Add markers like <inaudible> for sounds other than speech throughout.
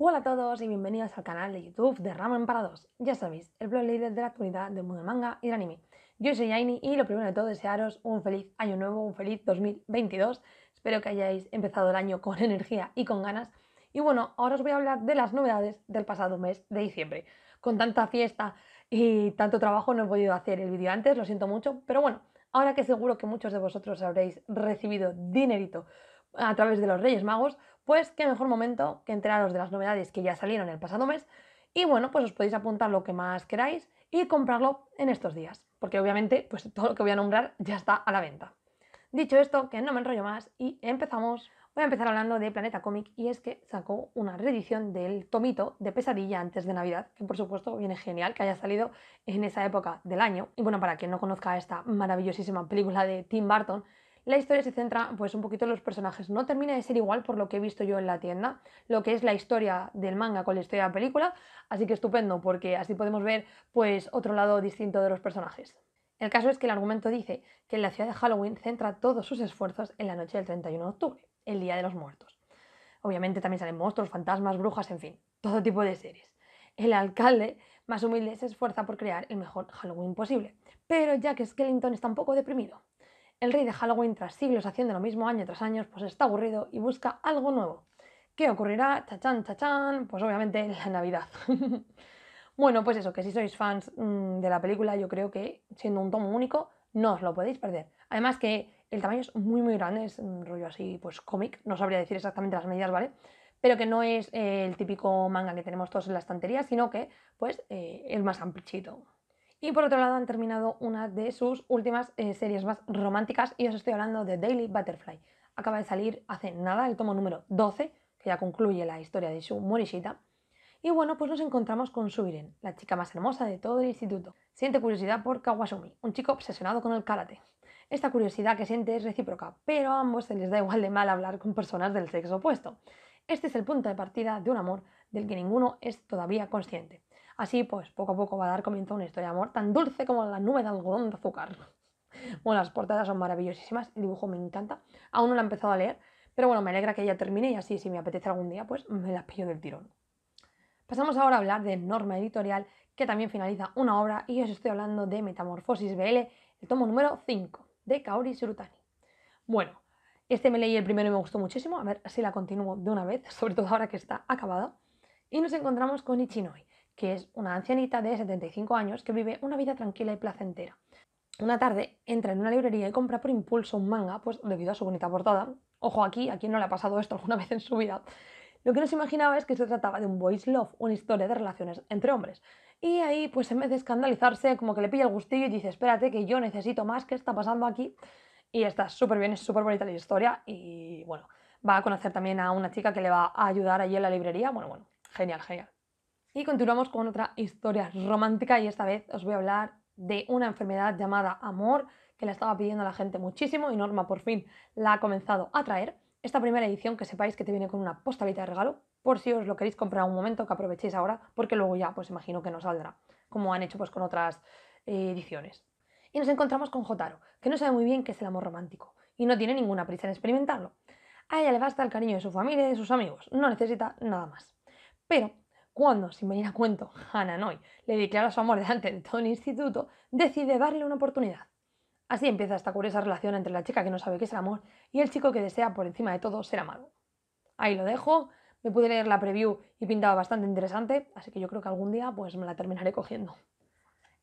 Hola a todos y bienvenidos al canal de YouTube de Ramen para dos. Ya sabéis, el blog líder de la actualidad de mundo manga y de anime. Yo soy Aini y lo primero de todo desearos un feliz año nuevo, un feliz 2022. Espero que hayáis empezado el año con <laughs> energía y con ganas. Y bueno, ahora os voy a hablar de las novedades del pasado mes de diciembre. Con tanta fiesta y tanto trabajo no he podido hacer el vídeo antes, lo siento mucho, pero bueno, ahora que seguro que muchos de vosotros habréis recibido dinerito a través de los Reyes Magos, pues qué mejor momento que enteraros de las novedades que ya salieron el pasado mes y bueno, pues os podéis apuntar lo que más queráis y comprarlo en estos días, porque obviamente pues todo lo que voy a nombrar ya está a la venta. Dicho esto, que no me enrollo más y empezamos. Voy a empezar hablando de Planeta Comic y es que sacó una reedición del tomito de Pesadilla antes de Navidad, que por supuesto viene genial que haya salido en esa época del año. Y bueno, para quien no conozca esta maravillosísima película de Tim Burton, la historia se centra pues un poquito en los personajes. No termina de ser igual por lo que he visto yo en la tienda, lo que es la historia del manga con la historia de la película, así que estupendo porque así podemos ver pues otro lado distinto de los personajes. El caso es que el argumento dice que en la ciudad de Halloween centra todos sus esfuerzos en la noche del 31 de octubre, el Día de los Muertos. Obviamente también salen monstruos, fantasmas, brujas, en fin, todo tipo de seres. El alcalde más humilde se esfuerza por crear el mejor Halloween posible, pero Jack Skellington está un poco deprimido el rey de Halloween, tras siglos haciendo lo mismo año tras año, pues está aburrido y busca algo nuevo. ¿Qué ocurrirá? Chachán, chachán, pues obviamente la Navidad. <laughs> bueno, pues eso, que si sois fans mm, de la película, yo creo que siendo un tomo único, no os lo podéis perder. Además que el tamaño es muy muy grande, es un rollo así pues cómic, no sabría decir exactamente las medidas, ¿vale? Pero que no es eh, el típico manga que tenemos todos en la estantería, sino que pues es eh, más amplichito. Y por otro lado han terminado una de sus últimas eh, series más románticas y os estoy hablando de Daily Butterfly. Acaba de salir hace nada el tomo número 12, que ya concluye la historia de su Morishita. Y bueno, pues nos encontramos con Suiren, la chica más hermosa de todo el instituto. Siente curiosidad por Kawasumi, un chico obsesionado con el karate. Esta curiosidad que siente es recíproca, pero a ambos se les da igual de mal hablar con personas del sexo opuesto. Este es el punto de partida de un amor del que ninguno es todavía consciente. Así pues, poco a poco va a dar comienzo a una historia de amor tan dulce como la nube de algodón de azúcar. <laughs> Bueno, las portadas son maravillosísimas, el dibujo me encanta, aún no la he empezado a leer, pero bueno, me alegra que ya termine y así si me apetece algún día, pues me la pillo del tirón. Pasamos ahora a hablar de Norma Editorial, que también finaliza una obra y os estoy hablando de Metamorfosis BL, el tomo número 5, de Kaori Surutani. Bueno, este me leí el primero y me gustó muchísimo, a ver si la continúo de una vez, <laughs> sobre todo ahora que está acabada. Y nos encontramos con Ichinoi, que es una ancianita de 75 años que vive una vida tranquila y placentera. Una tarde entra en una librería y compra por impulso un manga, pues debido a su bonita portada. Ojo aquí, a quien no le ha pasado esto alguna <laughs> vez en su vida. Lo que no se imaginaba es que se trataba de un boys love, una historia de relaciones entre hombres. Y ahí, pues en vez de escandalizarse, como que le pilla el gustillo y dice, espérate que yo necesito más, ¿qué está pasando aquí? Y está súper bien, es súper bonita la historia y bueno, va a conocer también a una chica que le va a ayudar allí en la librería. Bueno, bueno, genial, genial. Y continuamos con otra historia romántica y esta vez os voy a hablar de una enfermedad llamada amor que la estaba pidiendo a la gente muchísimo y Norma por fin la ha comenzado a traer. Esta primera edición que sepáis que te viene con una postalita de regalo por si os lo queréis comprar un momento que aprovechéis ahora porque luego ya pues imagino que no saldrá como han hecho pues con otras eh, ediciones. Y nos encontramos con Jotaro que no sabe muy bien qué es el amor romántico y no tiene ninguna prisa en experimentarlo. A ella le basta el cariño de su familia y de sus amigos, no necesita nada más. Pero cuando, sin venir a cuento, Hannah Noy le declara su amor delante de todo el instituto, decide darle una oportunidad. Así empieza esta curiosa relación entre la chica que no sabe qué es el amor y el chico que desea, por encima de todo, ser amado. Ahí lo dejo, me pude leer la preview y pintaba bastante interesante, así que yo creo que algún día pues me la terminaré cogiendo.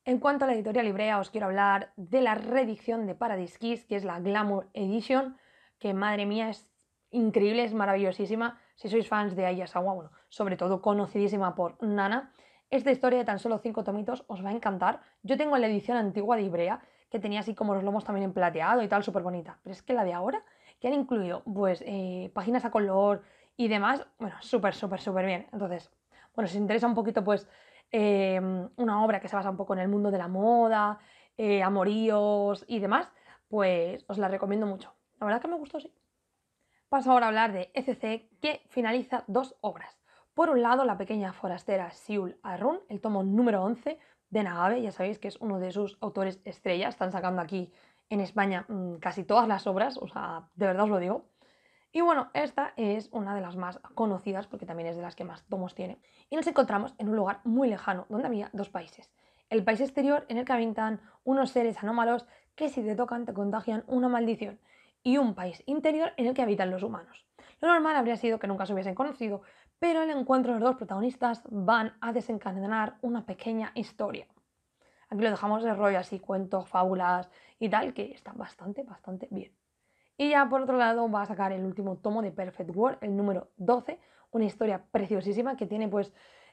En cuanto a la editorial Librea, os quiero hablar de la reedición de Paradise Kiss, que es la Glamour Edition, que madre mía es increíble, es maravillosísima. Si sois fans de Ayasawa, bueno, sobre todo conocidísima por Nana, esta historia de tan solo cinco tomitos os va a encantar. Yo tengo la edición antigua de Ibrea, que tenía así como los lomos también en plateado y tal, súper bonita. Pero es que la de ahora, que han incluido pues eh, páginas a color y demás, bueno, súper, súper, súper bien. Entonces, bueno, si os interesa un poquito pues em, una obra que se basa un poco en el mundo de la moda, eh, amoríos y demás, pues os la recomiendo mucho. La verdad que me gustó, sí. Paso ahora a hablar de ECC, que finaliza dos obras. Por un lado, la pequeña forastera Siul Arrun, el tomo número 11 de Nagabe, ya sabéis que es uno de sus autores estrellas. están sacando aquí en España mm, casi todas las obras, o sea, de verdad os lo digo. Y bueno, esta es una de las más conocidas porque también es de las que más tomos tiene. Y nos encontramos en un lugar muy lejano, donde había dos países. El país exterior en el que habitan unos seres anómalos que si te tocan te contagian una maldición y un país interior en el que habitan los humanos. Lo normal habría sido que nunca se hubiesen conocido, pero el encuentro de los dos protagonistas van a desencadenar una pequeña historia. Aquí lo dejamos de rollo así, cuentos, fábulas y tal, que está bastante, bastante bien. Y ya por otro lado va a sacar el último tomo de Perfect World, el número 12, una historia preciosísima que tiene pues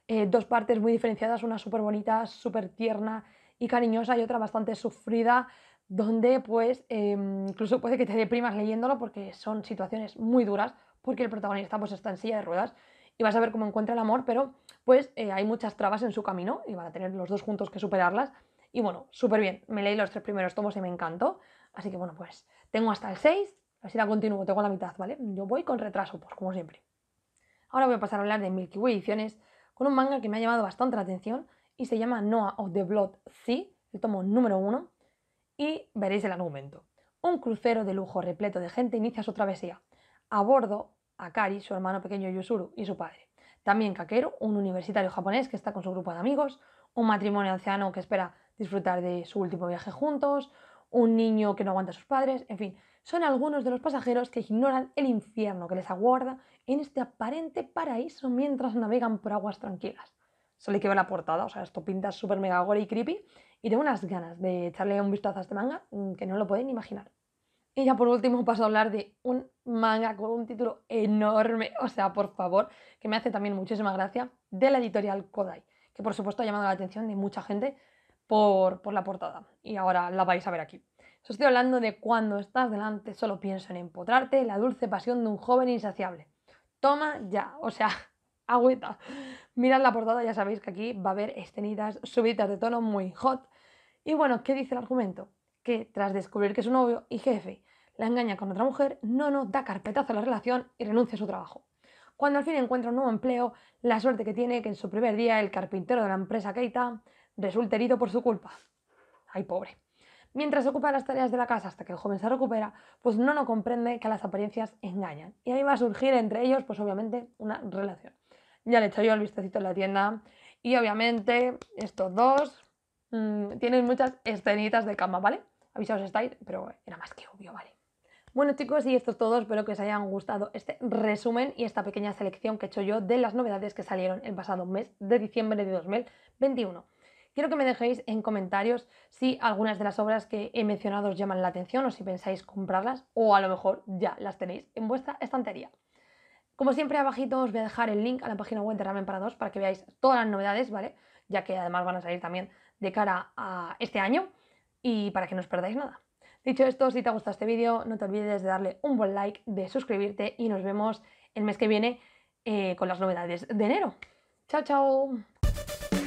eh, dos partes muy diferenciadas, una súper bonita, súper tierna y cariñosa y otra bastante sufrida, donde pues em, incluso puede que te deprimas leyéndolo porque son situaciones muy duras, porque el protagonista pues está en silla de ruedas y vas a ver cómo encuentra el amor, pero pues eh, hay muchas trabas en su camino y van a tener los dos juntos que superarlas. Y bueno, súper bien, me leí los tres primeros tomos y me encantó, así que bueno, pues tengo hasta el 6, a la continúo, tengo la mitad, ¿vale? Yo voy con retraso, pues como siempre. Ahora voy a pasar a hablar de Milky Way Ediciones con un manga que me ha llamado bastante la atención y se llama Noah of the Blood Sea, el tomo número 1 y veréis el argumento. Un crucero de lujo repleto de gente inicia su travesía. A bordo, Akari, su hermano pequeño Yusuru y su padre. También Kakeru, un universitario japonés que está con su grupo de amigos, un matrimonio anciano que espera disfrutar de su último viaje juntos, un niño que no aguanta a sus padres, en fin, son algunos de los pasajeros que ignoran el infierno que les aguarda en este aparente paraíso mientras navegan por aguas tranquilas. Solo hay que ver la portada, o sea, esto pinta súper mega gore y creepy y tengo unas ganas de echarle un vistazo a este manga mm, que no lo pueden imaginar. Y ya por último <laughs> paso a hablar de un manga con un título enorme, o sea, por favor, que me hace también muchísima gracia, de la editorial Kodai, que por supuesto ha llamado la atención de mucha gente por, la portada. Y ahora la vais a ver aquí. Os estoy hablando de cuando estás delante, solo pienso en empotrarte, la dulce pasión de un joven insaciable. Toma ya, o sea, <laughs> agüita. Mirad la portada, ya sabéis que aquí va a haber escenitas subidas de tono muy hot, y bueno, ¿qué dice el argumento? Que tras descubrir que su novio y jefe la engaña con otra mujer, Nono da carpetazo a la relación y renuncia a su trabajo. Cuando al fin encuentra un nuevo empleo, la suerte que tiene que en su primer día el carpintero de la empresa Keita resulta herido por su culpa. ¡Ay, pobre! Mientras ocupa las tareas de la casa hasta que el joven se recupera, pues Nono comprende que las apariencias engañan. Y ahí va a surgir entre ellos, pues obviamente, una relación. Ya le he hecho yo el vistacito en la tienda y obviamente estos dos Mm, tienen muchas escenitas de cama, ¿vale? Avisaos estáis, pero era más que obvio, ¿vale? Bueno chicos, y esto es todo, espero que os hayan gustado este resumen y esta pequeña selección que he hecho yo de las novedades que salieron el pasado mes de diciembre de 2021. Quiero que me dejéis en comentarios si algunas de las obras que he mencionado os llaman la atención o si pensáis comprarlas o a lo mejor ya las tenéis en vuestra estantería. Como siempre abajito os voy a dejar el link a la página web de Ramen para 2 para que veáis todas las novedades, ¿vale? Ya que además van a salir también de cara a este año y para que no os perdáis nada. Dicho esto, si te ha gustado este vídeo, no te olvides de darle un buen like, de suscribirte y nos vemos el mes que viene eh, con las novedades de enero. ¡Chao, chao!